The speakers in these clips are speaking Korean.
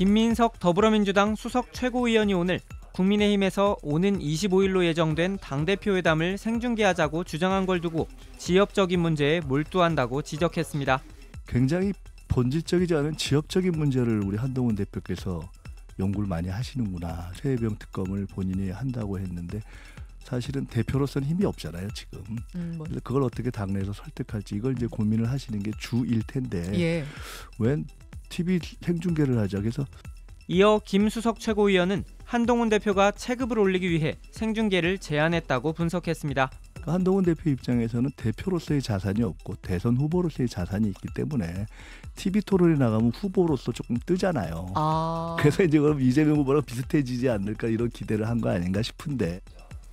김민석 더불어민주당 수석 최고위원이 오늘 국민의힘에서 오는 25일로 예정된 당대표 회담을 생중계하자고 주장한 걸 두고 지역적인 문제에 몰두한다고 지적했습니다. 굉장히 본질적이지 않은 지역적인 문제를 우리 한동훈 대표께서 연구를 많이 하시는구나. 새해병 특검을 본인이 한다고 했는데 사실은 대표로서는 힘이 없잖아요 지금. 음, 뭐. 그걸 어떻게 당내에서 설득할지 이걸 이제 고민을 하시는 게 주일 텐데 예. 웬 TV 생중계를 하자. 그래서 이어 김수석 최고위원은 한동훈 대표가 체급을 올리기 위해 생중계를 제안했다고 분석했습니다. 그 한동훈 대표 입장에서는 대표로서의 자산이 없고 대선 후보로서의 자산이 있기 때문에 TV 토론에 나가면 후보로서 조금 뜨잖아요. 아... 그래서 이제 그럼 이재명 후보랑 비슷해지지 않을까 이런 기대를 한 거 아닌가 싶은데.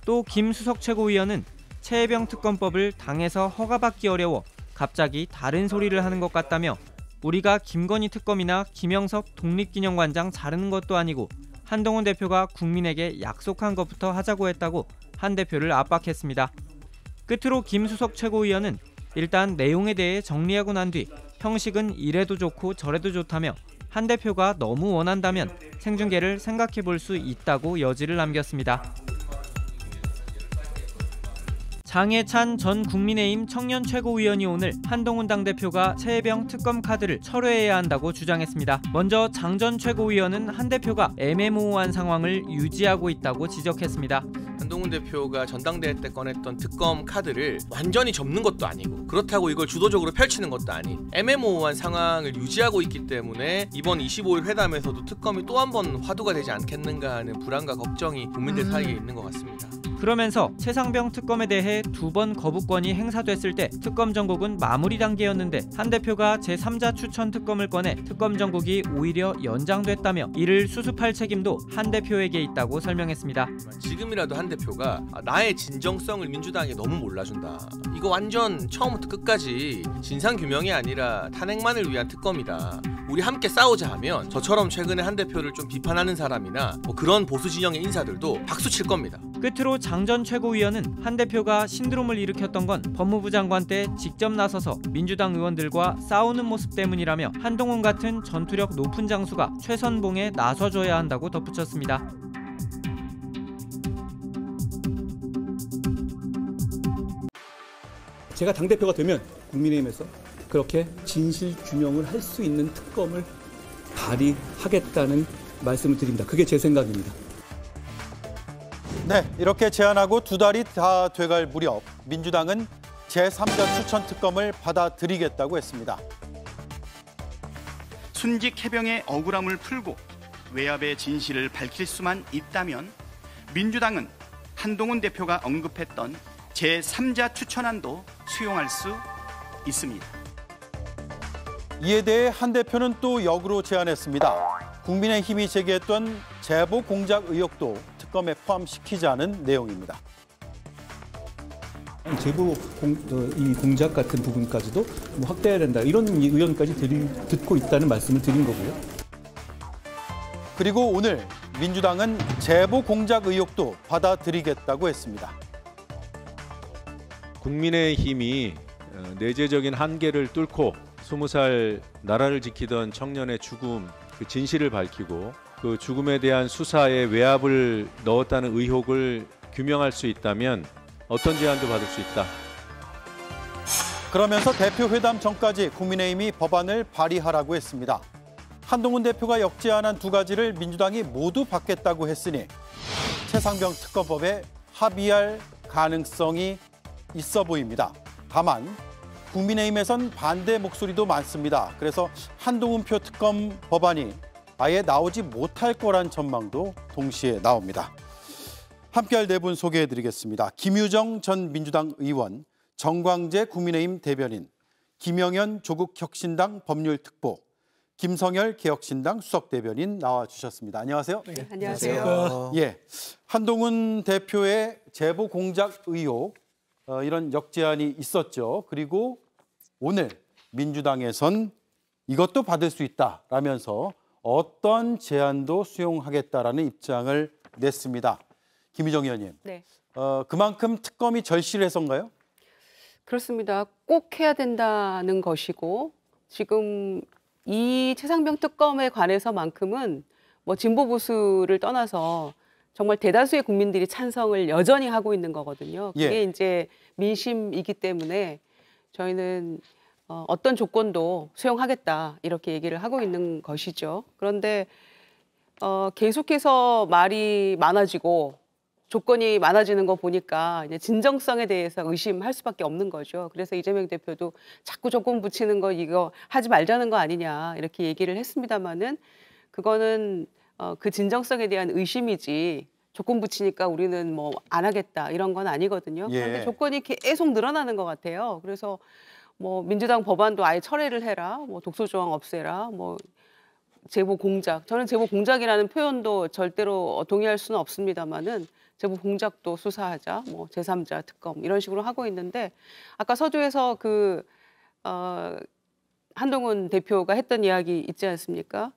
또 김수석 최고위원은 최해병 특검법을 당에서 허가받기 어려워 갑자기 다른 소리를 하는 것 같다며 우리가 김건희 특검이나 김영석 독립기념관장 자르는 것도 아니고 한동훈 대표가 국민에게 약속한 것부터 하자고 했다고 한 대표를 압박했습니다. 끝으로 김수석 최고위원은 일단 내용에 대해 정리하고 난 뒤 형식은 이래도 좋고 저래도 좋다며 한 대표가 너무 원한다면 생중계를 생각해 볼 수 있다고 여지를 남겼습니다. 장해찬 전 국민의힘 청년 최고위원이 오늘 한동훈 당대표가 새해병 특검 카드를 철회해야 한다고 주장했습니다. 먼저 장전 최고위원은 한 대표가 애매모호한 상황을 유지하고 있다고 지적했습니다. 한동훈 대표가 전당대회 때 꺼냈던 특검 카드를 완전히 접는 것도 아니고 그렇다고 이걸 주도적으로 펼치는 것도 아닌 애매모호한 상황을 유지하고 있기 때문에 이번 25일 회담에서도 특검이 또 한 번 화두가 되지 않겠는가 하는 불안과 걱정이 국민들 음. 사이에 있는 것 같습니다. 그러면서 최상병 특검에 대해 두 번 거부권이 행사됐을 때 특검 전국은 마무리 단계였는데 한 대표가 제3자 추천 특검을 꺼내 특검 전국이 오히려 연장됐다며 이를 수습할 책임도 한 대표에게 있다고 설명했습니다. 지금이라도 한 대표가 아, 나의 진정성을 민주당이 너무 몰라준다. 이거 완전 처음부터 끝까지 진상 규명이 아니라 탄핵만을 위한 특검이다. 우리 함께 싸우자 하면 저처럼 최근에 한 대표를 좀 비판하는 사람이나 뭐 그런 보수 진영의 인사들도 박수 칠 겁니다. 끝으로 장전 최고위원은 한 대표가 신드롬을 일으켰던 건 법무부 장관 때 직접 나서서 민주당 의원들과 싸우는 모습 때문이라며 한동훈 같은 전투력 높은 장수가 최선봉에 나서줘야 한다고 덧붙였습니다. 제가 당대표가 되면 국민의힘에서 그렇게 진실 규명을 할 수 있는 특검을 발휘하겠다는 말씀을 드립니다. 그게 제 생각입니다. 네, 이렇게 제안하고 두 달이 다 돼갈 무렵 민주당은 제3자 추천 특검을 받아들이겠다고 했습니다. 순직 해병의 억울함을 풀고 외압의 진실을 밝힐 수만 있다면 민주당은 한동훈 대표가 언급했던 제3자 추천안도 수용할 수 있습니다. 이에 대해 한 대표는 또 역으로 제안했습니다. 국민의힘이 제기했던 제보 공작 의혹도 특검에 포함시키자는 내용입니다. 제보 공, 어, 이 공작 같은 부분까지도 뭐 확대해야 된다 이런 의견까지 듣고 있다는 말씀을 드린 거고요. 그리고 오늘 민주당은 제보 공작 의혹도 받아들이겠다고 했습니다. 국민의힘이 어, 내재적인 한계를 뚫고 20살 나라를 지키던 청년의 죽음 그 진실을 밝히고 그 죽음에 대한 수사에 외압을 넣었다는 의혹을 규명할 수 있다면 어떤 제안도 받을 수 있다. 그러면서 대표 회담 전까지 국민의힘이 법안을 발의하라고 했습니다. 한동훈 대표가 역제안한 두 가지를 민주당이 모두 받겠다고 했으니 최상병 특검법에 합의할 가능성이 있어 보입니다. 다만 국민의힘에선 반대 목소리도 많습니다. 그래서 한동훈표 특검 법안이 아예 나오지 못할 거란 전망도 동시에 나옵니다. 함께할 네 분 소개해드리겠습니다. 김유정 전 민주당 의원, 정광재 국민의힘 대변인, 김영현 조국혁신당 법률특보, 김성열 개혁신당 수석대변인 나와주셨습니다. 안녕하세요. 네. 네 안녕하세요. 예, 한동훈 대표의 제보 공작 의혹 어, 이런 역제안이 있었죠. 그리고 오늘 민주당에선 이것도 받을 수 있다라면서 어떤 제안도 수용하겠다라는 입장을 냈습니다. 김희정 의원님. 네. 어, 그만큼 특검이 절실해서인가요? 그렇습니다. 꼭 해야 된다는 것이고 지금 이 최상병 특검에 관해서만큼은 뭐 진보 보수를 떠나서 정말 대다수의 국민들이 찬성을 여전히 하고 있는 거거든요. 그게 예. 이제 민심이기 때문에 저희는 어, 어떤 조건도 수용하겠다 이렇게 얘기를 하고 있는 것이죠. 그런데 어, 계속해서 말이 많아지고 조건이 많아지는 거 보니까 이제 진정성에 대해서 의심할 수밖에 없는 거죠. 그래서 이재명 대표도 자꾸 조건 붙이는 거 이거 하지 말자는 거 아니냐 이렇게 얘기를 했습니다마는 그거는 어, 그 진정성에 대한 의심이지 조건 붙이니까 우리는 뭐 안 하겠다 이런 건 아니거든요. 그런데 예. 조건이 계속 늘어나는 것 같아요. 그래서 뭐 민주당 법안도 아예 철회를 해라, 뭐 독소 조항 없애라, 뭐 제보 공작. 저는 제보 공작이라는 표현도 절대로 동의할 수는 없습니다만은 제보 공작도 수사하자, 뭐 제3자 특검 이런 식으로 하고 있는데 아까 서두에서 그 어, 한동훈 대표가 했던 이야기 있지 않습니까?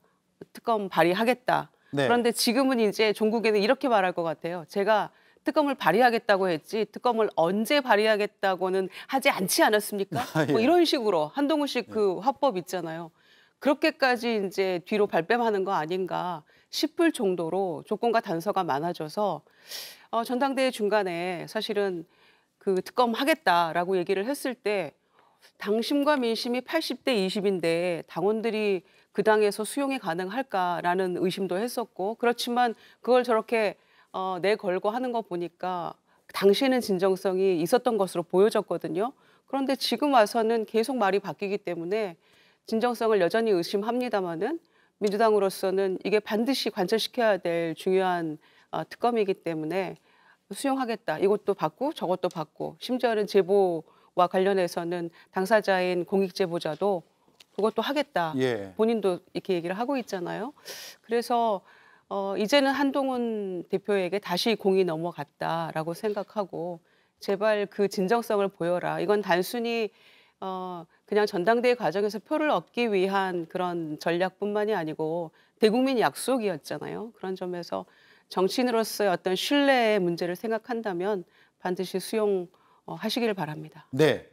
특검 발의하겠다. 네. 그런데 지금은 이제 종국에는 이렇게 말할 것 같아요. 제가 특검을 발의하겠다고 했지 특검을 언제 발의하겠다고는 하지 않지 않았습니까? 아, 예. 뭐 이런 식으로 한동훈 씨그 예. 화법 있잖아요. 그렇게까지 이제 뒤로 발뺌하는 거 아닌가 싶을 정도로 조건과 단서가 많아져서 어, 전당대회 중간에 사실은 그 특검 하겠다라고 얘기를 했을 때 당심과 민심이 80대 20인데 당원들이 그 당에서 수용이 가능할까라는 의심도 했었고 그렇지만 그걸 저렇게 어, 내 걸고 하는 거 보니까 당시에는 진정성이 있었던 것으로 보여졌거든요. 그런데 지금 와서는 계속 말이 바뀌기 때문에 진정성을 여전히 의심합니다마는 민주당으로서는 이게 반드시 관철시켜야 될 중요한 어, 특검이기 때문에 수용하겠다. 이것도 받고 저것도 받고 심지어는 제보와 관련해서는 당사자인 공익제보자도 그것도 하겠다. 예. 본인도 이렇게 얘기를 하고 있잖아요. 그래서 어, 이제는 한동훈 대표에게 다시 공이 넘어갔다라고 생각하고 제발 그 진정성을 보여라. 이건 단순히 어, 그냥 전당대회 과정에서 표를 얻기 위한 그런 전략뿐만이 아니고 대국민 약속이었잖아요. 그런 점에서 정치인으로서의 어떤 신뢰의 문제를 생각한다면 반드시 수용하시기를 어, 바랍니다. 네.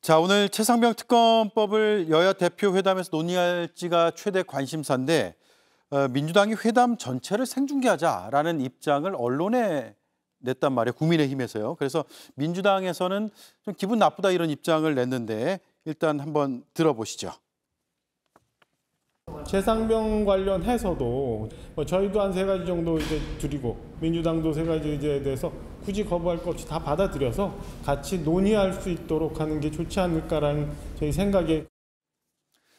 자 오늘 최상병 특검법을 여야 대표 회담에서 논의할지가 최대 관심사인데 어, 민주당이 회담 전체를 생중계하자라는 입장을 언론에 냈단 말이에요. 국민의힘에서요. 그래서 민주당에서는 좀 기분 나쁘다 이런 입장을 냈는데 일단 한번 들어보시죠. 재상병 관련해서도 뭐 저희도 한 세 가지 정도 이제 줄이고 민주당도 세 가지 이제에 대해서 굳이 거부할 것 없이 다 받아들여서 같이 논의할 수 있도록 하는 게 좋지 않을까라는 저희 생각에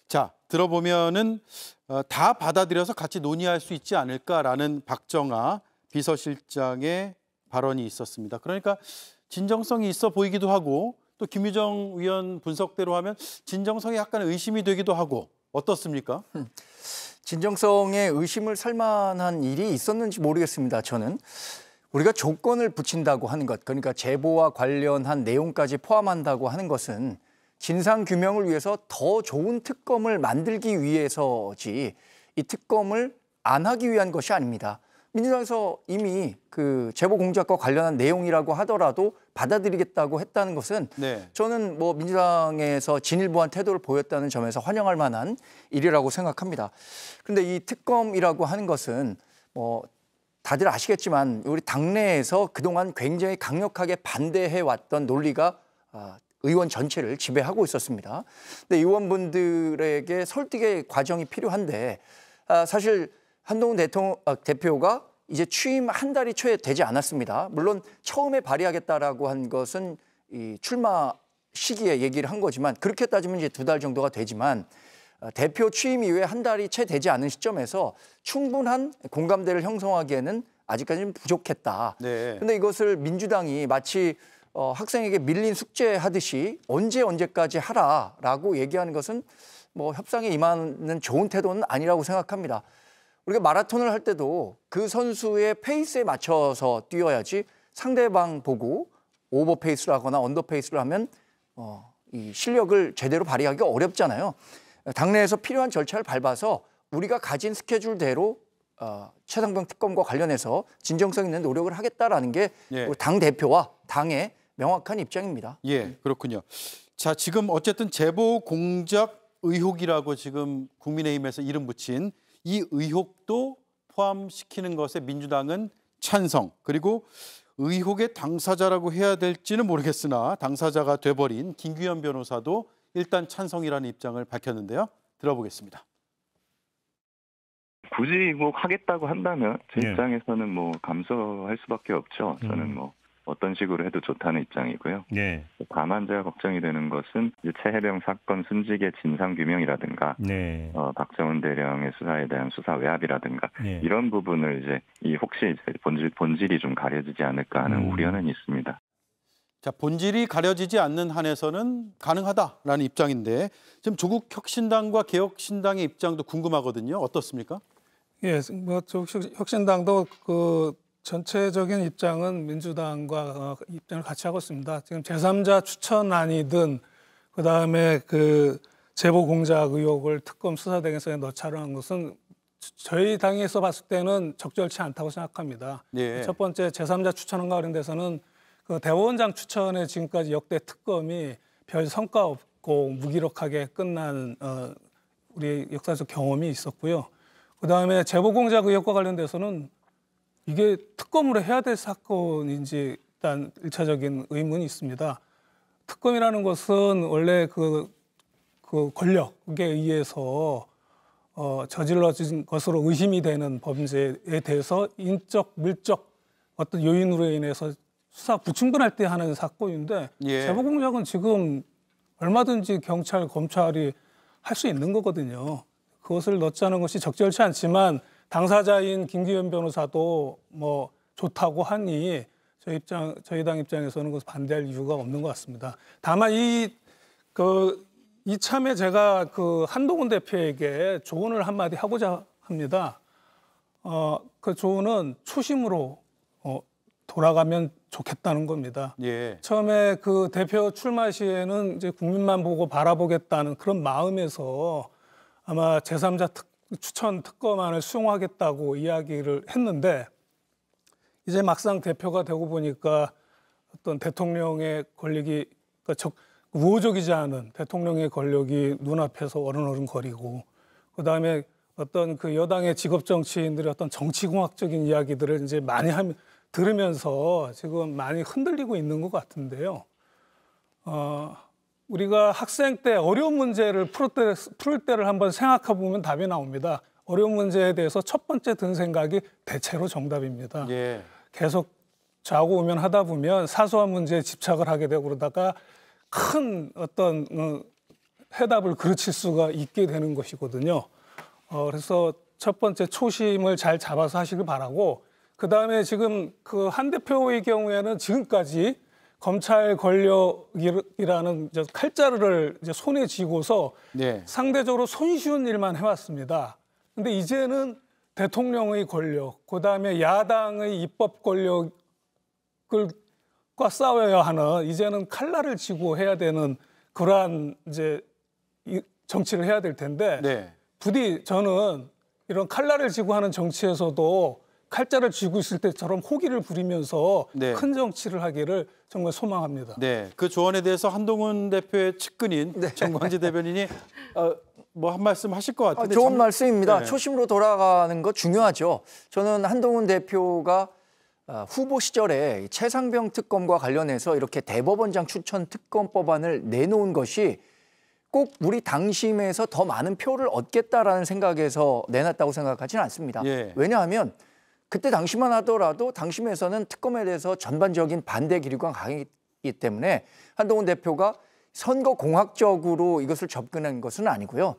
자, 들어보면은 어, 다 받아들여서 같이 논의할 수 있지 않을까라는 박정아 비서실장의 발언이 있었습니다. 그러니까 진정성이 있어 보이기도 하고 또 김유정 위원 분석대로 하면 진정성이 약간 의심이 되기도 하고 어떻습니까? 진정성에 의심을 살 만한 일이 있었는지 모르겠습니다. 저는 우리가 조건을 붙인다고 하는 것, 그러니까 제보와 관련한 내용까지 포함한다고 하는 것은 진상 규명을 위해서 더 좋은 특검을 만들기 위해서지 이 특검을 안 하기 위한 것이 아닙니다. 민주당에서 이미 그 제보 공작과 관련한 내용이라고 하더라도 받아들이겠다고 했다는 것은 네. 저는 뭐 민주당에서 진일보한 태도를 보였다는 점에서 환영할 만한 일이라고 생각합니다. 그런데 이 특검이라고 하는 것은 뭐 다들 아시겠지만 우리 당내에서 그동안 굉장히 강력하게 반대해 왔던 논리가 아, 의원 전체를 지배하고 있었습니다. 근데 의원분들에게 설득의 과정이 필요한데 아, 사실 한동훈 대통령 아, 대표가 이제 취임 한 달이 채 되지 않았습니다. 물론 처음에 발의하겠다라고 한 것은 이 출마 시기에 얘기를 한 거지만 그렇게 따지면 이제 두 달 정도가 되지만 아, 대표 취임 이후에 한 달이 채 되지 않은 시점에서 충분한 공감대를 형성하기에는 아직까지는 부족했다. 네. 근데 이것을 민주당이 마치 어, 학생에게 밀린 숙제 하듯이 언제 언제까지 하라라고 얘기하는 것은 뭐 협상에 임하는 좋은 태도는 아니라고 생각합니다. 우리가 마라톤을 할 때도 그 선수의 페이스에 맞춰서 뛰어야지 상대방 보고 오버 페이스를 하거나 언더 페이스를 하면 어, 이 실력을 제대로 발휘하기가 어렵잖아요. 당내에서 필요한 절차를 밟아서 우리가 가진 스케줄대로 어, 최상병 특검과 관련해서 진정성 있는 노력을 하겠다라는 게당 예. 대표와 당의 명확한 입장입니다. 예, 그렇군요. 자, 지금 어쨌든 제보 공작 의혹이라고 지금 국민의힘에서 이름 붙인 이 의혹도 포함시키는 것에 민주당은 찬성. 그리고 의혹의 당사자라고 해야 될지는 모르겠으나 당사자가 돼버린 김규현 변호사도 일단 찬성이라는 입장을 밝혔는데요. 들어보겠습니다. 굳이 뭐 하겠다고 한다면 제 예. 입장에서는 뭐 감수할 수밖에 없죠. 저는 음. 뭐 어떤 식으로 해도 좋다는 입장이고요. 네. 다만 제가 걱정이 되는 것은 체해령 사건 순직의 진상 규명이라든가 네. 어, 박정훈 대령의 수사에 대한 수사 외압이라든가 네. 이런 부분을 이제 이 혹시 이제 본질 본질이 좀 가려지지 않을까 하는 음. 우려는 있습니다. 자, 본질이 가려지지 않는 한에서는 가능하다라는 입장인데 지금 조국 혁신당과 개혁신당의 입장도 궁금하거든요. 어떻습니까? 예, 뭐 혁신당도 그 전체적인 입장은 민주당과 어, 입장을 같이 하고 있습니다. 지금 제3자 추천안이든 그다음에 그 제보 공작 의혹을 특검 수사 대행성에 넣자로 한 것은 저희 당에서 봤을 때는 적절치 않다고 생각합니다. 예. 그 첫 번째 제3자 추천안과 관련돼서는 그대원장 추천에 지금까지 역대 특검이 별 성과 없고 무기력하게 끝난 어, 우리 역사적 경험이 있었고요. 그다음에 제보 공작 의혹과 관련돼서는 이게 특검으로 해야 될 사건인지 일단 일차적인 의문이 있습니다. 특검이라는 것은 원래 그, 그 권력에 의해서 어, 저질러진 것으로 의심이 되는 범죄에 대해서 인적, 물적 어떤 요인으로 인해서 수사 부충분할 때 하는 사건인데 예. 제보 공작은 지금 얼마든지 경찰, 검찰이 할 수 있는 거거든요. 그것을 넣자는 것이 적절치 않지만 당사자인 김기현 변호사도 뭐 좋다고 하니 저희 입장 저희 당 입장에서는 그 반대할 이유가 없는 것 같습니다. 다만 이 그 이참에 제가 그 한동훈 대표에게 조언을 한마디 하고자 합니다. 어, 그 조언은 초심으로 어, 돌아가면 좋겠다는 겁니다. 예. 처음에 그 대표 출마 시에는 이제 국민만 보고 바라보겠다는 그런 마음에서 아마 제3자 특, 추천 특검안을 수용하겠다고 이야기를 했는데 이제 막상 대표가 되고 보니까 어떤 대통령의 권력이 그러니까 적, 우호적이지 않은 대통령의 권력이 눈앞에서 어른어른 거리고 그다음에 어떤 그 여당의 직업 정치인들의 어떤 정치공학적인 이야기들을 이제 많이 하면 들으면서 지금 많이 흔들리고 있는 것 같은데요. 어, 우리가 학생 때 어려운 문제를 풀, 때, 풀 때를 한번 생각해 보면 답이 나옵니다. 어려운 문제에 대해서 첫 번째 든 생각이 대체로 정답입니다. 예. 계속 자고 오면 하다 보면 사소한 문제에 집착을 하게 되고 그러다가 큰 어떤 어, 해답을 그르칠 수가 있게 되는 것이거든요. 어, 그래서 첫 번째 초심을 잘 잡아서 하시길 바라고 그 다음에 지금 그 한 대표의 경우에는 지금까지 검찰 권력이라는 이제 칼자루를 이제 손에 쥐고서 네. 상대적으로 손쉬운 일만 해왔습니다. 근데 이제는 대통령의 권력, 그다음에 야당의 입법 권력을 과 싸워야 하는 이제는 칼날을 쥐고 해야 되는 그러한 이제 정치를 해야 될 텐데 네. 부디 저는 이런 칼날을 쥐고 하는 정치에서도 칼자를 쥐고 있을 때처럼 호기를 부리면서 네. 큰 정치를 하기를 정말 소망합니다. 네, 그 조언에 대해서 한동훈 대표의 측근인 네. 정광지 대변인이 어, 뭐한 말씀 하실 것 같은데 아, 좋은 참... 말씀입니다. 네. 초심으로 돌아가는 거 중요하죠. 저는 한동훈 대표가 아, 후보 시절에 최상병 특검과 관련해서 이렇게 대법원장 추천 특검 법안을 내놓은 것이 꼭 우리 당심에서 더 많은 표를 얻겠다라는 생각에서 내놨다고 생각하지는 않습니다. 예. 왜냐하면 그때 당시만 하더라도 당시에서는 특검에 대해서 전반적인 반대 기류가 강했기 때문에 한동훈 대표가 선거 공학적으로 이것을 접근한 것은 아니고요.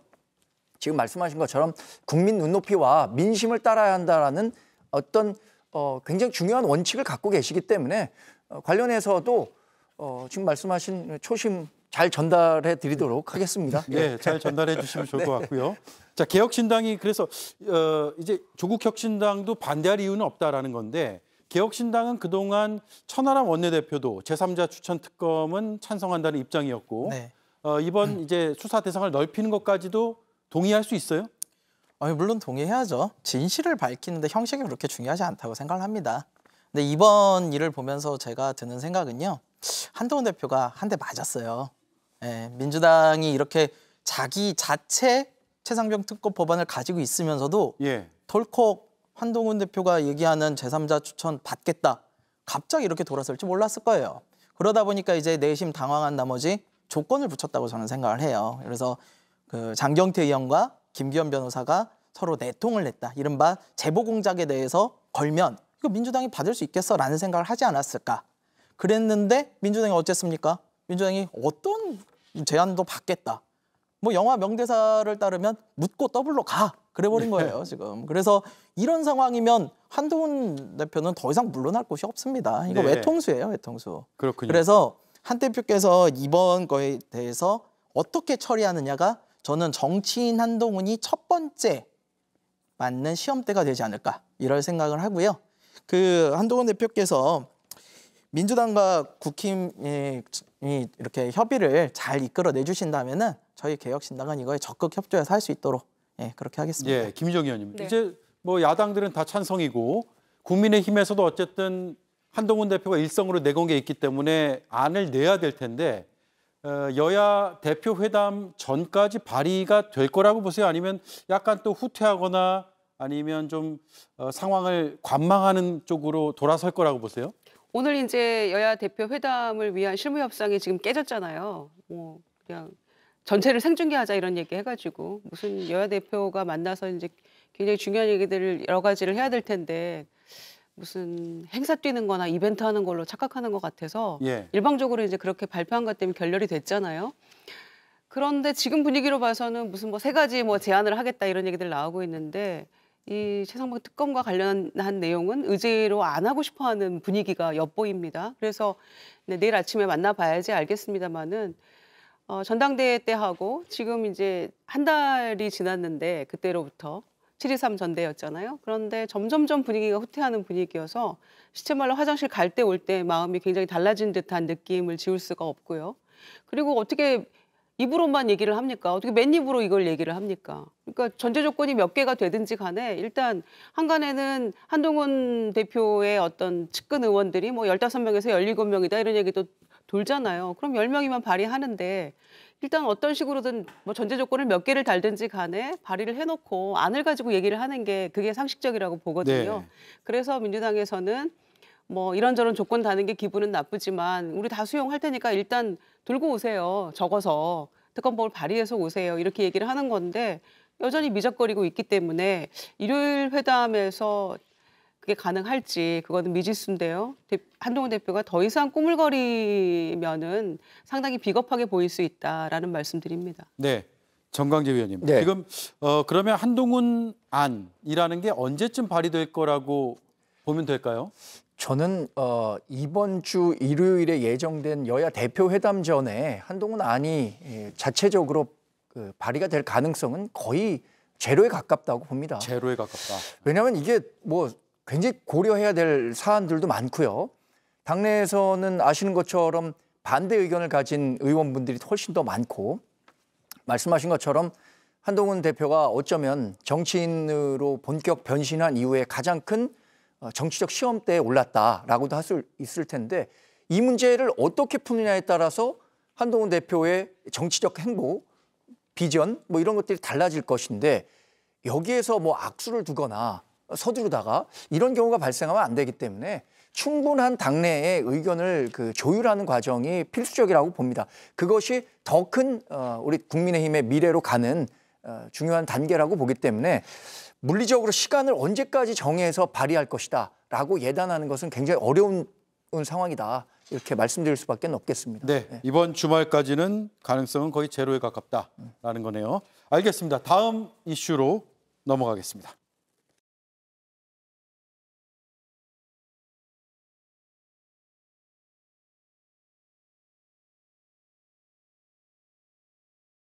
지금 말씀하신 것처럼 국민 눈높이와 민심을 따라야 한다라는 어떤 어, 굉장히 중요한 원칙을 갖고 계시기 때문에 어, 관련해서도 어, 지금 말씀하신 초심 잘 전달해 드리도록 하겠습니다. 네, 네, 잘 전달해 주시면 좋을 것 네. 같고요. 자, 개혁신당이 그래서 어, 이제 조국 혁신당도 반대할 이유는 없다라는 건데 개혁신당은 그동안 천하람 원내대표도 제3자 추천 특검은 찬성한다는 입장이었고 네. 어, 이번 이제 수사 대상을 넓히는 것까지도 동의할 수 있어요? 아니, 물론 동의해야죠. 진실을 밝히는데 형식이 그렇게 중요하지 않다고 생각을 합니다. 근데 이번 일을 보면서 제가 드는 생각은요. 한동훈 대표가 한 대 맞았어요. 예, 민주당이 이렇게 자기 자체 최상병 특검 법안을 가지고 있으면서도 예. 덜컥 한동훈 대표가 얘기하는 제3자 추천 받겠다. 갑자기 이렇게 돌아설지 몰랐을 거예요. 그러다 보니까 이제 내심 당황한 나머지 조건을 붙였다고 저는 생각을 해요. 그래서 그 장경태 의원과 김기현 변호사가 서로 내통을 냈다. 이른바 제보 공작에 대해서 걸면 이거 민주당이 받을 수 있겠어라는 생각을 하지 않았을까. 그랬는데 민주당이 어쨌습니까? 민주당이 어떤 제안도 받겠다. 뭐 영화 명대사를 따르면 묻고 더블로 가. 그래버린 네. 거예요 지금. 그래서 이런 상황이면 한동훈 대표는 더 이상 물러날 곳이 없습니다. 이거 네. 외통수예요 외통수. 그렇군요. 그래서 한 대표께서 이번 거에 대해서 어떻게 처리하느냐가 저는 정치인 한동훈이 첫 번째 맞는 시험대가 되지 않을까 이럴 생각을 하고요. 그 한동훈 대표께서 민주당과 국힘 의 이렇게 협의를 잘 이끌어내 주신다면은 저희 개혁신당은 이거에 적극 협조해서 할 수 있도록 예, 그렇게 하겠습니다. 예, 김희정 의원님. 네. 이제 뭐 야당들은 다 찬성이고 국민의힘에서도 어쨌든 한동훈 대표가 일성으로 내건 게 있기 때문에 안을 내야 될 텐데 어, 여야 대표 회담 전까지 발의가 될 거라고 보세요? 아니면 약간 또 후퇴하거나 아니면 좀 어, 상황을 관망하는 쪽으로 돌아설 거라고 보세요? 오늘 이제 여야 대표 회담을 위한 실무 협상이 지금 깨졌잖아요. 뭐 그냥 전체를 생중계하자 이런 얘기 해가지고 무슨 여야 대표가 만나서 이제 굉장히 중요한 얘기들을 여러 가지를 해야 될 텐데 무슨 행사 뛰는 거나 이벤트 하는 걸로 착각하는 것 같아서 예. 일방적으로 이제 그렇게 발표한 것 때문에 결렬이 됐잖아요. 그런데 지금 분위기로 봐서는 무슨 뭐 세 가지 뭐 제안을 하겠다 이런 얘기들 나오고 있는데 이 최상병 특검과 관련한 내용은 의제로 안 하고 싶어하는 분위기가 엿보입니다. 그래서 네, 내일 아침에 만나봐야지 알겠습니다만은 어, 전당대회 때 하고 지금 이제 한 달이 지났는데 그때로부터 7.23 전대였잖아요. 그런데 점점점 분위기가 후퇴하는 분위기여서 시체 말로 화장실 갈 때 올때 때 마음이 굉장히 달라진 듯한 느낌을 지울 수가 없고요. 그리고 어떻게 입으로만 얘기를 합니까? 어떻게 맨 입으로 이걸 얘기를 합니까? 그러니까 전제 조건이 몇 개가 되든지 간에 일단 한간에는 한동훈 대표의 어떤 측근 의원들이 뭐 열다섯 명에서 열일곱 명이다 이런 얘기도 돌잖아요. 그럼 열명이면 발의하는데 일단 어떤 식으로든 뭐 전제 조건을 몇 개를 달든지 간에 발의를 해놓고 안을 가지고 얘기를 하는 게 그게 상식적이라고 보거든요. 네. 그래서 민주당에서는 뭐 이런저런 조건 다는 게 기분은 나쁘지만 우리 다 수용할 테니까 일단 들고 오세요. 적어서 특검법을 발의해서 오세요. 이렇게 얘기를 하는 건데 여전히 미적거리고 있기 때문에 일요일 회담에서 그게 가능할지 그거는 미지수인데요. 한동훈 대표가 더 이상 꾸물거리면은 상당히 비겁하게 보일 수 있다라는 말씀드립니다. 네. 정광재 위원님. 네. 지금 어 그러면 한동훈 안이라는 게 언제쯤 발의될 거라고 보면 될까요? 저는 어, 이번 주 일요일에 예정된 여야 대표 회담 전에 한동훈 안이 예, 자체적으로 그 발의가 될 가능성은 거의 제로에 가깝다고 봅니다. 제로에 가깝다. 왜냐하면 이게 뭐 굉장히 고려해야 될 사안들도 많고요. 당내에서는 아시는 것처럼 반대 의견을 가진 의원분들이 훨씬 더 많고 말씀하신 것처럼 한동훈 대표가 어쩌면 정치인으로 본격 변신한 이후에 가장 큰 어, 정치적 시험때에 올랐다라고도 할 수 있을 텐데 이 문제를 어떻게 푸느냐에 따라서 한동훈 대표의 정치적 행보, 비전 뭐 이런 것들이 달라질 것인데 여기에서 뭐 악수를 두거나 서두르다가 이런 경우가 발생하면 안 되기 때문에 충분한 당내의 의견을 그 조율하는 과정이 필수적이라고 봅니다. 그것이 더 큰 어, 우리 국민의힘의 미래로 가는 어, 중요한 단계라고 보기 때문에 물리적으로 시간을 언제까지 정해서 발휘할 것이다 라고 예단하는 것은 굉장히 어려운 상황이다 이렇게 말씀드릴 수밖에 없겠습니다. 네, 네. 이번 주말까지는 가능성은 거의 제로에 가깝다라는 거네요. 알겠습니다. 다음 이슈로 넘어가겠습니다.